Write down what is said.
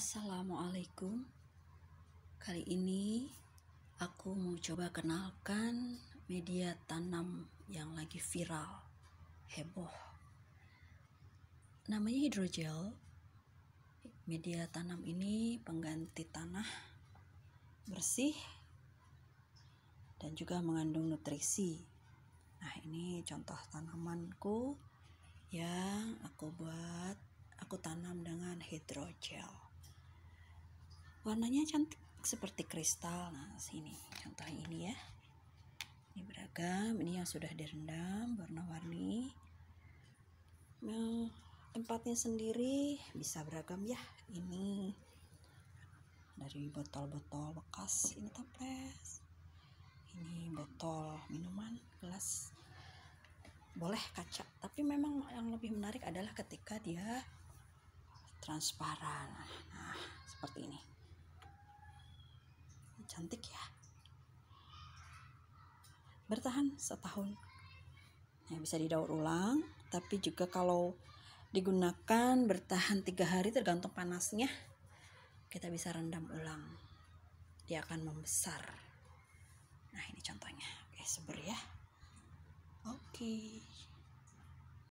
Assalamualaikum. Kali ini aku mau coba kenalkan media tanam yang lagi viral, heboh. Namanya hidrogel. Media tanam ini pengganti tanah bersih dan juga mengandung nutrisi. Nah, ini contoh tanamanku yang aku buat, aku tanam dengan hidrogel warnanya cantik seperti kristal nah sini contoh ini ya ini beragam ini yang sudah direndam warna-warni nah, tempatnya sendiri bisa beragam ya ini dari botol-botol bekas ini toples ini botol minuman gelas boleh kaca tapi memang yang lebih menarik adalah ketika dia transparan nah seperti ini cantik ya bertahan setahun ya, bisa didaur ulang tapi juga kalau digunakan bertahan tiga hari tergantung panasnya kita bisa rendam ulang dia akan membesar nah ini contohnya oke seber ya oke